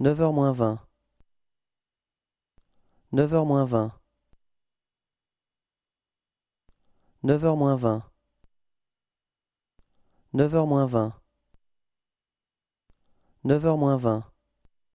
Neuf heures moins vingt. Neuf heures moins vingt. Neuf heures moins vingt. Neuf heures moins vingt. Neuf heures moins vingt.